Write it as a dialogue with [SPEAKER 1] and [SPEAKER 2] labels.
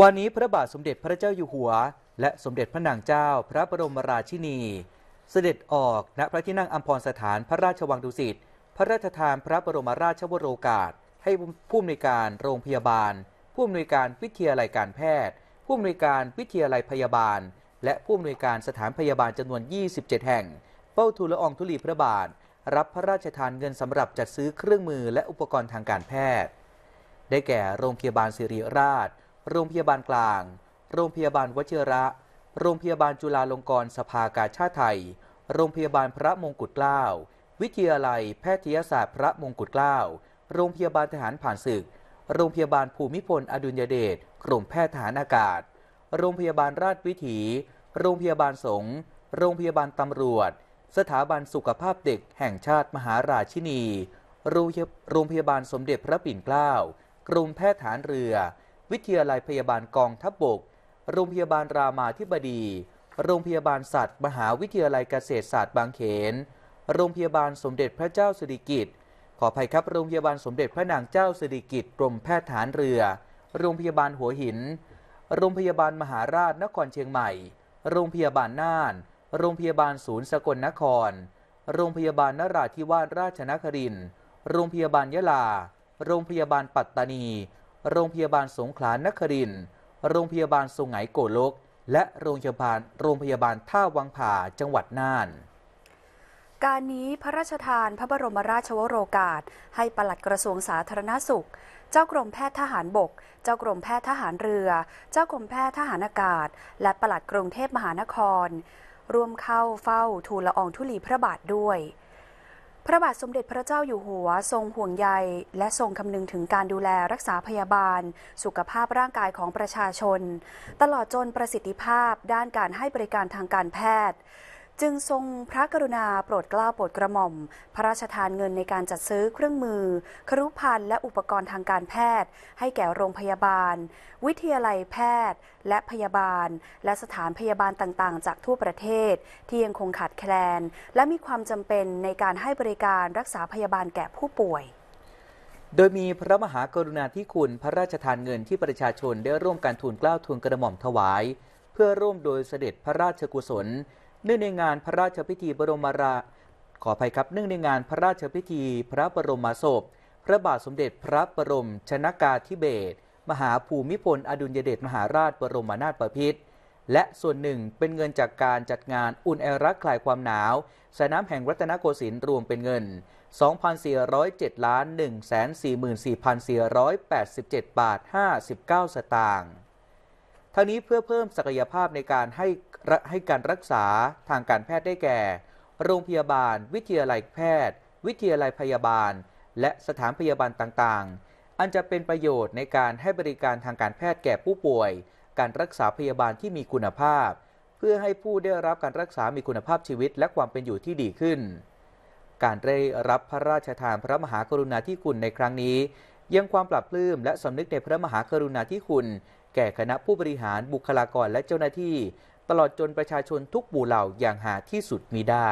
[SPEAKER 1] วันนี้พระบาทสมเด็จพระเจ้าอยู่หัว และสมเด็จพระนางเจ้าพระบรมราชินี เสด็จออกณพระที่นั่งอัมพรสถานพระราชวังดุสิตพระราชทานพระบรมราชวโรกาส ให้ผู้อำนวยการโรงพยาบาล ผู้อำนวยการวิทยาลัยการแพทย์ ผู้อำนวยการวิทยาลัยพยาบาล และผู้อำนวยการสถานพยาบาลจำนวน 27 แห่งเป้าทูลละอองทุลีพระบาทรับพระราชทานเงินสำหรับจัดซื้อเครื่องมือและอุปกรณ์ทางการแพทย์ ได้แก่ โรงพยาบาลสิริราชโรงพยาบาลกลาง โรงพยาบาลวชิระ โรงพยาบาลจุฬาลงกรณ์สภากาชาติไทย โรงพยาบาลพระมงกุฎเกล้า วิทยาลัยแพทยศาสตร์พระมงกุฎเกล้า โรงพยาบาลทหารผ่านศึก โรงพยาบาลภูมิพลอดุลยเดช กรมแพทย์ทหารอากาศ โรงพยาบาลราชวิถี โรงพยาบาลสงฆ์ โรงพยาบาลตำรวจ สถาบันสุขภาพเด็กแห่งชาติมหาราชินี โรงพยาบาลสมเด็จพระปิ่นเกล้า กรมแพทย์ฐานเรือวิทยาลัยพยาบาลกองทัพบบก โรงพยาบาลรามาธิบดี โรงพยาบาลสัตว์ มหาวิทยาลัยเกษตรศาสตร์บางเขน โรงพยาบาลสมเด็จพระเจ้าสิริกิติ์ขออภัยครับโรงพยาบาลสมเด็จพระนางเจ้าสิริกิติ์กรมแพทย์ฐานเรือ โรงพยาบาลหัวหิน โรงพยาบาลมหาราชนครเชียงใหม่ โรงพยาบาลน่าน โรงพยาบาลศูนย์สกลนคร โรงพยาบาลนราธิวาสราชนครินทร์ โรงพยาบาลยะลา โรงพยาบาลปัตตานีโรงพยาบาลสงขลานครินโรงพยาบาลสงไหงโกโลก และโรงพยาบาลโรงพยาบาลท่าวังผาจังหวัดน่าน
[SPEAKER 2] การนี้พระราชทานพระบรมราชวโรกาส ให้ปลัดกระทรวงสาธารณสุข เจ้ากรมแพทย์ทหารบก เจ้ากรมแพทย์ทหารเรือ เจ้ากรมแพทย์ทหารอากาศ และปลัดกรุงเทพมหานครร่วมเข้าเฝ้าทูลละอองธุลีพระบาทด้วยพระบาทสมเด็จพระเจ้าอยู่หัวทรงห่วงใยและทรงคำนึงถึงการดูแลรักษาพยาบาล สุขภาพร่างกายของประชาชน ตลอดจนประสิทธิภาพด้านการให้บริการทางการแพทย์จึงทรงพระกรุณาโปรดเกล้าโปรดกระหม่อม พระราชทานเงินในการจัดซื้อเครื่องมือ ครุภัณฑ์และอุปกรณ์ทางการแพทย์ ให้แก่โรงพยาบาล วิทยาลัยแพทย์และพยาบาล และสถานพยาบาลต่างๆจากทั่วประเทศ ที่ยังคงขาดแคลน และมีความจำเป็นในการให้บริการรักษาพยาบาลแก่ผู้ป่วย
[SPEAKER 1] โดยมีพระมหากรุณาธิคุณพระราชทานเงินที่ประชาชนได้ร่วมการทูลเกล้าทูลกระหม่อมถวาย เพื่อร่วมโดยเสด็จพระราชกุศลเนื่องในงานพระราชพิธีบรมราขออภัยครับเนื่องในงานพระราชพิธีพระบรมศพ พระบาทสมเด็จพระบรมชนากาธิเบศรมหาภูมิพล อดุลยเดชมหาราชบรมนาถบพิตรและส่วนหนึ่งเป็นเงินจากการจัดงานอุ่นแอรักคลายความหนาวสนามแห่งรัตนโกสินทร์รวมเป็นเงิน 2,407ล้าน144,487บาท59 สตางค์ทั้งนี้เพื่อเพิ่มศักยภาพในการให้ให้การรักษาทางการแพทย์ได้แก่ โรงพยาบาล วิทยาลัยแพทย์ วิทยาลัยพยาบาล และสถานพยาบาลต่างๆ อันจะเป็นประโยชน์ในการให้บริการทางการแพทย์แก่ผู้ป่วย การรักษาพยาบาลที่มีคุณภาพ เพื่อให้ผู้ได้รับการรักษามีคุณภาพชีวิตและความเป็นอยู่ที่ดีขึ้น การได้รับพระราชทานพระมหากรุณาธิคุณในครั้งนี้ ยังความปรับปลื้มและสำนึกในพระมหากรุณาธิคุณแก่คณะผู้บริหารบุคลากรและเจ้าหน้าที่ ตลอดจนประชาชนทุกบูเหล่าอย่างหาที่สุดมีได้